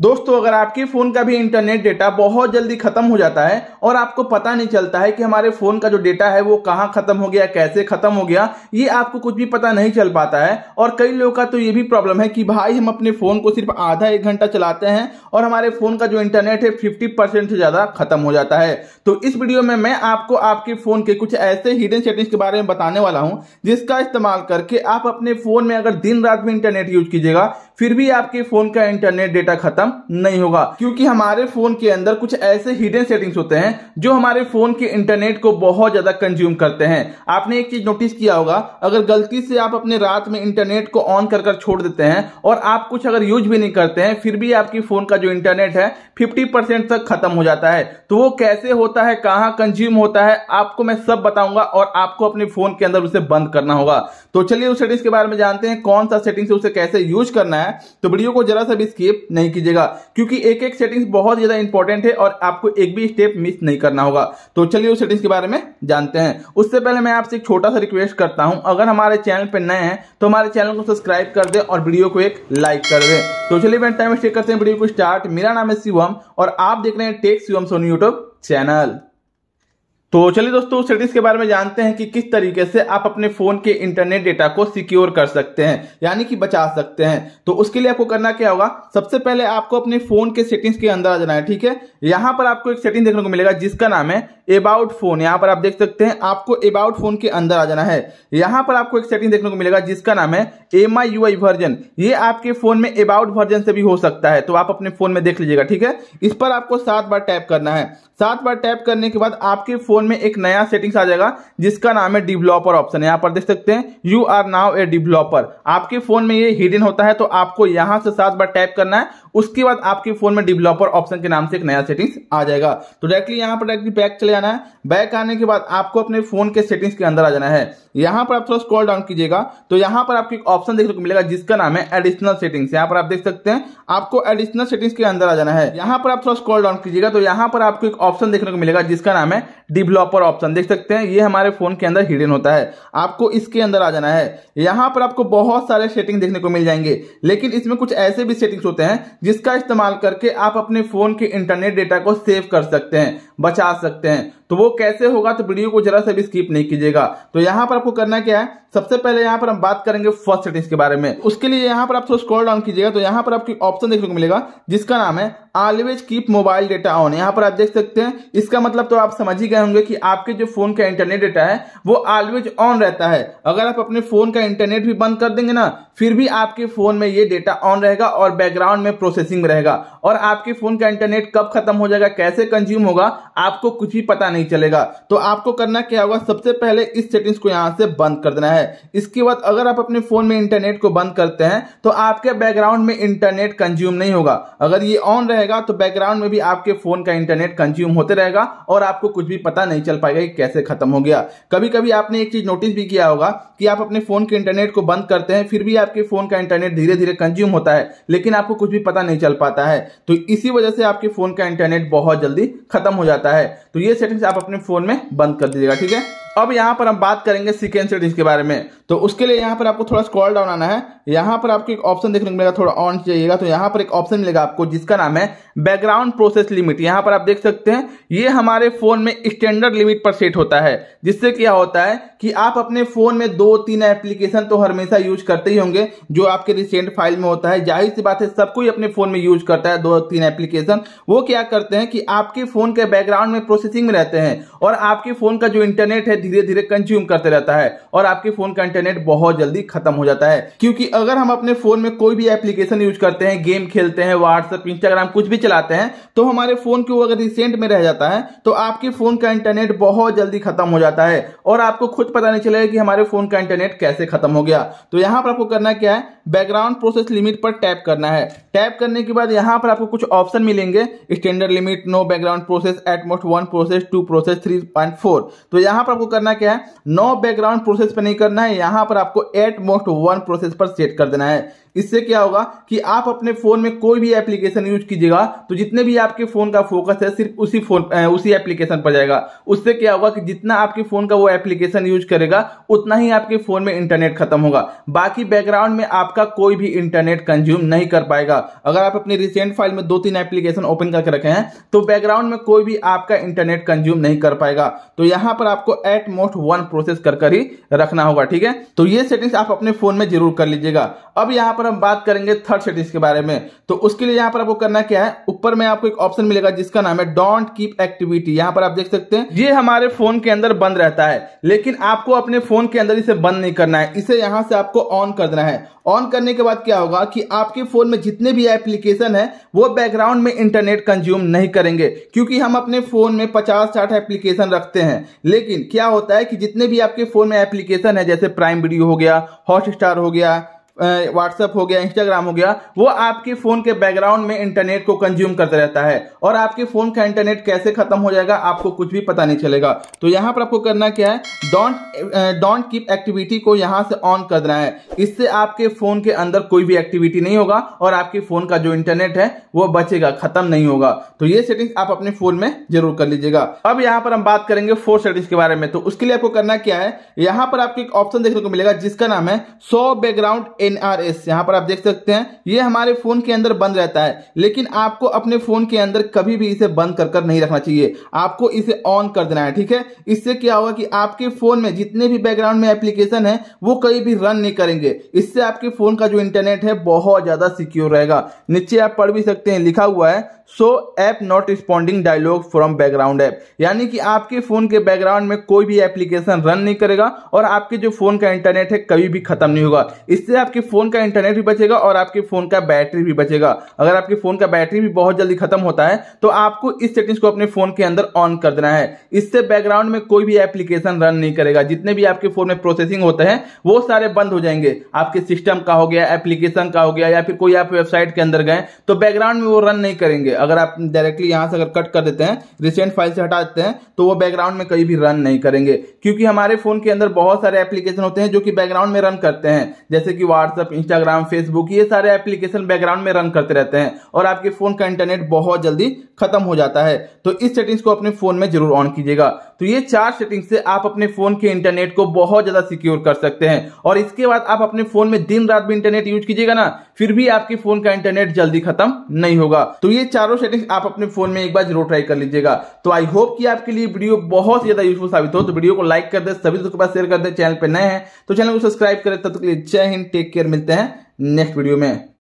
दोस्तों अगर आपके फ़ोन का भी इंटरनेट डेटा बहुत जल्दी ख़त्म हो जाता है और आपको पता नहीं चलता है कि हमारे फ़ोन का जो डेटा है वो कहाँ ख़त्म हो गया कैसे ख़त्म हो गया ये आपको कुछ भी पता नहीं चल पाता है और कई लोगों का तो ये भी प्रॉब्लम है कि भाई हम अपने फ़ोन को सिर्फ आधा एक घंटा चलाते हैं और हमारे फ़ोन का जो इंटरनेट है फिफ्टी से ज़्यादा ख़त्म हो जाता है तो इस वीडियो में मैं आपको आपके फ़ोन के कुछ ऐसे हिडन सेटिंग्स के बारे में बताने वाला हूँ जिसका इस्तेमाल करके आप अपने फ़ोन में अगर दिन रात में इंटरनेट यूज कीजिएगा फिर भी आपके फोन का इंटरनेट डेटा खत्म नहीं होगा क्योंकि हमारे फोन के अंदर कुछ ऐसे हिडन सेटिंग्स होते हैं जो हमारे फोन के इंटरनेट को बहुत ज्यादा कंज्यूम करते हैं आपने एक चीज नोटिस किया होगा अगर गलती से आप अपने रात में इंटरनेट को ऑन कर कर छोड़ देते हैं और आप कुछ अगर यूज भी नहीं करते हैं फिर भी आपकी फोन का जो इंटरनेट है फिफ्टी तक खत्म हो जाता है तो वो कैसे होता है कहाँ कंज्यूम होता है आपको मैं सब बताऊंगा और आपको अपने फोन के अंदर उसे बंद करना होगा तो चलिए उस सेटिंग्स के बारे में जानते हैं कौन सा सेटिंग्स उसे कैसे यूज करना है है तो वीडियो को जरा सा भी स्किप नहीं कीजिएगा क्योंकि एक एक सेटिंग्स बहुत ज्यादा इंपॉर्टेंट है और आपको एक भी स्टेप मिस नहीं करना होगा तो चलिए उस सेटिंग्स के बारे में जानते हैं उससे पहले मैं आपसे एक छोटा सा रिक्वेस्ट करता हूं अगर हमारे चैनल पर नए हैं तो हमारे चैनल को सब्सक्राइब कर दे और वीडियो को एक लाइक कर दे तो चलिए मैं टाइम स्टेक करते हैं वीडियो को स्टार्ट मेरा नाम है शिवम और आप देख रहे हैं tech Shivam Soni YouTube channel तो चलिए दोस्तों सेटिंग्स के बारे में जानते हैं कि किस तरीके से आप अपने फोन के इंटरनेट डेटा को सिक्योर कर सकते हैं यानी कि बचा सकते हैं तो उसके लिए आपको करना क्या होगा सबसे पहले आपको अपने फोन के सेटिंग्स के अंदर आ जाना है ठीक है यहां पर आपको एक सेटिंग देखने को मिलेगा जिसका नाम है अबाउट फोन यहाँ पर आप देख सकते हैं आपको अबाउट फोन के अंदर आ जाना है यहाँ पर आपको एक सेटिंग देखने को मिलेगा जिसका नाम है एम आई वर्जन ये आपके फोन में अबाउट वर्जन से भी हो सकता है तो आप अपने फोन में देख लीजिएगा ठीक है इस पर आपको सात बार टैप करना है सात बार टैप करने के बाद आपके फोन फोन में एक नया सेटिंग्स आ जाएगा जिसका नाम है डिवलॉपर ऑप्शन यहाँ पर देख सकते हैं you are now a developer आपके फोन में ये हिडन होता है तो आपको यहां से सात बार टाइप करना है उसके बाद आपके फोन में डेवलपर ऑप्शन के नाम से एक नया सेटिंग्स आ जाएगा तो डायरेक्टली यहाँ पर डायरेक्टली बैक चले जाना है बैक आने के बाद आपको अपने फोन के सेटिंग्स के अंदर आ जाना है यहाँ पर आप थोड़ा स्क्रॉल डाउन कीजिएगा तो यहाँ पर आपको एक ऑप्शन देखने को मिलेगा जिसका नाम है एडिशनल सेटिंग्स यहाँ पर आप देख सकते हैं आपको एडिशनल सेटिंग्स के अंदर आ जाना है यहाँ पर आप थोड़ा स्क्रॉल डाउन कीजिएगा तो यहाँ पर आपको एक ऑप्शन देखने को मिलेगा जिसका नाम है डिवलॉपर ऑप्शन देख सकते हैं ये हमारे फोन के अंदर हिडन होता है आपको इसके अंदर आ जाना है यहाँ पर आपको बहुत सारे सेटिंग देखने को मिल जाएंगे लेकिन इसमें कुछ ऐसे भी सेटिंग्स होते हैं जिसका इस्तेमाल करके आप अपने फोन के इंटरनेट डेटा को सेव कर सकते हैं बचा सकते हैं तो वो कैसे होगा तो वीडियो को जरा से भी स्किप नहीं कीजिएगा तो यहाँ पर आपको करना क्या है सबसे पहले यहाँ पर हम बात करेंगे फर्स्ट सेटिंग्स के बारे में उसके लिए यहाँ पर आप थोड़ा स्क्रॉल डाउन कीजिएगा तो यहाँ पर आपको ऑप्शन देखने को मिलेगा जिसका नाम है always keep mobile data on यहाँ पर आप देख सकते हैं इसका मतलब तो आप समझ ही गए होंगे कि आपके जो फोन का इंटरनेट डेटा है वो ऑलवेज ऑन रहता है अगर आप अपने फोन का इंटरनेट भी बंद कर देंगे ना फिर भी आपके फोन में ये डेटा ऑन रहेगा और बैकग्राउंड में प्रोसेसिंग रहेगा और आपके फोन का इंटरनेट कब खत्म हो जाएगा कैसे कंज्यूम होगा आपको कुछ भी पता नहीं चलेगा तो आपको करना क्या होगा सबसे पहले इस सेटिंग्स को यहाँ से बंद कर देना है है इसके बाद अगर आप अपने फोन में इंटरनेट को बंद करते हैं तो आपके बैकग्राउंड में इंटरनेट कंज्यूम नहीं होगा अगर ये ऑन रहेगा तो बैकग्राउंड में भी आपके फोन का इंटरनेट कंज्यूम होते रहेगा और आपको कुछ भी पता नहीं चल पाएगा कि कैसे खत्म हो गया कभी कभी आपने एक चीज नोटिस भी किया होगा कि आप अपने फोन के इंटरनेट को बंद करते हैं फिर भी आपके फोन का इंटरनेट धीरे धीरे कंज्यूम होता है लेकिन आपको कुछ भी पता नहीं चल पाता है तो इसी वजह से आपके फोन का इंटरनेट बहुत जल्दी खत्म हो जाता है तो ये सेटिंग्स आप अपने फोन में बंद कर दीजिएगा ठीक है अब यहाँ पर हम बात करेंगे सिक्वेंस एडिस के बारे में तो उसके लिए यहाँ पर आपको थोड़ा स्क्रॉल डाउन आना है यहाँ पर आपको एक ऑप्शन देखने को मिलेगा थोड़ा ऑन चाहिएगा तो यहाँ पर एक ऑप्शन मिलेगा आपको जिसका नाम है बैकग्राउंड प्रोसेस लिमिट यहाँ पर आप देख सकते हैं ये हमारे फोन में स्टैंडर्ड लिमिट पर सेट होता है जिससे क्या होता है कि आप अपने फोन में दो तीन एप्लीकेशन तो हमेशा यूज करते ही होंगे जो आपके रिसेंट फाइल में होता है जाहिर सी बात है सब कोई अपने फोन में यूज करता है दो तीन एप्लीकेशन वो क्या करते हैं कि आपके फोन के बैकग्राउंड में प्रोसेसिंग में रहते हैं और आपके फोन का जो इंटरनेट है धीरे धीरे कंज्यूम करते रहता है और आपके फोन का इंटरनेट बहुत जल्दी खत्म हो जाता है क्योंकि अगर हम अपने फोन में कोई भी एप्लीकेशन यूज करते हैं गेम खेलते हैं व्हाट्सएप इंस्टाग्राम कुछ भी चलाते हैं तो हमारे फोन के वो अगर रिसेंट में रह जाता है तो आपके फोन का इंटरनेट बहुत जल्दी खत्म हो जाता है और आपको खुद पता नहीं चलेगा कि हमारे फोन का इंटरनेट कैसे खत्म हो गया तो यहाँ पर आपको करना क्या है बैकग्राउंड प्रोसेस लिमिट पर टैप करना है टैप करने के बाद यहाँ पर आपको कुछ ऑप्शन मिलेंगे standard limit no background process at most one process two process three point four तो यहाँ पर आपको करना क्या है नो बैकग्राउंड प्रोसेस पर नहीं करना है यहाँ पर आपको एट मोस्ट वन प्रोसेस पर सेट कर देना है इससे क्या होगा कि आप अपने फोन में कोई भी एप्लीकेशन यूज कीजिएगा तो जितने भी आपके फोन का फोकस है सिर्फ उसी फोन उसी एप्लीकेशन पर जाएगा उससे क्या होगा कि जितना आपके फोन का वो एप्लीकेशन यूज करेगा उतना ही आपके फोन में इंटरनेट खत्म होगा बाकी बैकग्राउंड में आपका कोई भी इंटरनेट कंज्यूम नहीं कर पाएगा अगर आप अपनी रिसेंट फाइल में दो तीन एप्लीकेशन ओपन करके रखे हैं तो बैकग्राउंड में कोई भी आपका इंटरनेट कंज्यूम नहीं कर पाएगा तो यहां पर आपको एट मोस्ट वन प्रोसेस कर ही रखना होगा ठीक है तो ये सेटिंग्स आप अपने फोन में जरूर कर लीजिएगा अब यहां पर हम बात करेंगे थर्ड स्टेटस के बारे में तो उसके लिए यहाँ पर आपको करना क्या है ऊपर में आपको एक ऑप्शन मिलेगा जिसका नाम है डोंट कीप एक्टिविटी यहाँ पर आप देख सकते हैं ये हमारे फोन के अंदर बंद रहता है लेकिन आपको अपने फोन के अंदर इसे बंद नहीं करना है इसे यहाँ से आपको ऑन कर देना है ऑन करने के बाद क्या होगा कि आपके फोन में जितने भी एप्लीकेशन है वो बैकग्राउंड में इंटरनेट कंज्यूम नहीं करेंगे क्योंकि हम अपने फोन में पचास साठ एप्लीकेशन रखते हैं लेकिन क्या होता है कि जितने भी आपके फोन में एप्लीकेशन है जैसे प्राइम वीडियो हो गया हॉटस्टार हो गया व्हाट्सएप हो गया इंस्टाग्राम हो गया वो आपके फ़ोन के बैकग्राउंड में इंटरनेट को कंज्यूम करता रहता है और आपके फ़ोन का इंटरनेट कैसे ख़त्म हो जाएगा आपको कुछ भी पता नहीं चलेगा तो यहाँ पर आपको करना क्या है डोंट डोंट कीप एक्टिविटी को यहाँ से ऑन कर देना है इससे आपके फ़ोन के अंदर कोई भी एक्टिविटी नहीं होगा और आपके फ़ोन का जो इंटरनेट है वो बचेगा ख़त्म नहीं होगा तो ये सेटिंग आप अपने फ़ोन में जरूर कर लीजिएगा अब यहाँ पर हम बात करेंगे फोर सेटिंग्स के बारे में तो उसके लिए आपको करना क्या है यहाँ पर आपको एक ऑप्शन देखने को मिलेगा जिसका नाम है show background N R S यहाँ पर आप देख सकते हैं ये हमारे फ़ोन के अंदर बंद रहता है लेकिन आपको अपने फ़ोन के अंदर कभी भी इसे बंद कर कर नहीं रखना चाहिए आपको इसे ऑन कर देना है ठीक है इससे क्या होगा कि आपके फ़ोन में जितने भी बैकग्राउंड में एप्लीकेशन है वो कहीं भी रन नहीं करेंगे इससे आपके फ़ोन का जो इंटरनेट है बहुत ज़्यादा सिक्योर रहेगा नीचे आप पढ़ भी सकते हैं लिखा हुआ है show app not responding dialog from background app यानी कि आपके फ़ोन के बैकग्राउंड में कोई भी एप्लीकेशन रन नहीं करेगा और आपके जो फ़ोन का इंटरनेट है कभी भी खत्म नहीं होगा इससे आपके फ़ोन का इंटरनेट भी बचेगा और आपके फ़ोन का बैटरी भी बचेगा अगर आपके फ़ोन का बैटरी भी बहुत जल्दी खत्म होता है तो आपको इस सेटिंग्स को अपने फ़ोन के अंदर ऑन कर देना है इससे बैकग्राउंड में कोई भी एप्लीकेशन रन नहीं करेगा जितने भी आपके फ़ोन में प्रोसेसिंग होते हैं वो सारे बंद हो जाएंगे आपके सिस्टम का हो गया एप्लीकेशन का हो गया या फिर कोई आप वेबसाइट के अंदर गए तो बैकग्राउंड में वो रन नहीं करेंगे अगर आप डायरेक्टली यहाँ से अगर कट कर देते हैं रिसेंट फाइल से हटा देते हैं तो वो बैकग्राउंड में कहीं भी रन नहीं करेंगे क्योंकि हमारे फोन के अंदर बहुत सारे एप्लीकेशन होते हैं जो कि बैकग्राउंड में रन करते हैं जैसे कि व्हाट्सअप इंस्टाग्राम फेसबुक ये सारे एप्लीकेशन बैकग्राउंड में रन करते रहते हैं और आपके फोन का इंटरनेट बहुत जल्दी खत्म हो जाता है तो इस सेटिंग्स को अपने फोन में जरूर ऑन कीजिएगा तो ये चार सेटिंग से आप अपने फोन के इंटरनेट को बहुत ज्यादा सिक्योर कर सकते हैं और इसके बाद आप अपने फोन में दिन रात भी इंटरनेट यूज कीजिएगा ना फिर भी आपके फोन का इंटरनेट जल्दी खत्म नहीं होगा तो ये चार चारों सेटिंग्स आप अपने फोन में एक बार जरूर ट्राई कर लीजिएगा तो आई होप कि आपके लिए वीडियो बहुत ज्यादा यूजफुल साबित हो तो वीडियो को लाइक कर दे सभी दोस्तों के पास शेयर कर दे चैनल पर नए हैं तो चैनल को सब्सक्राइब करें तब तक के लिए जय हिंद टेक केयर मिलते हैं नेक्स्ट वीडियो में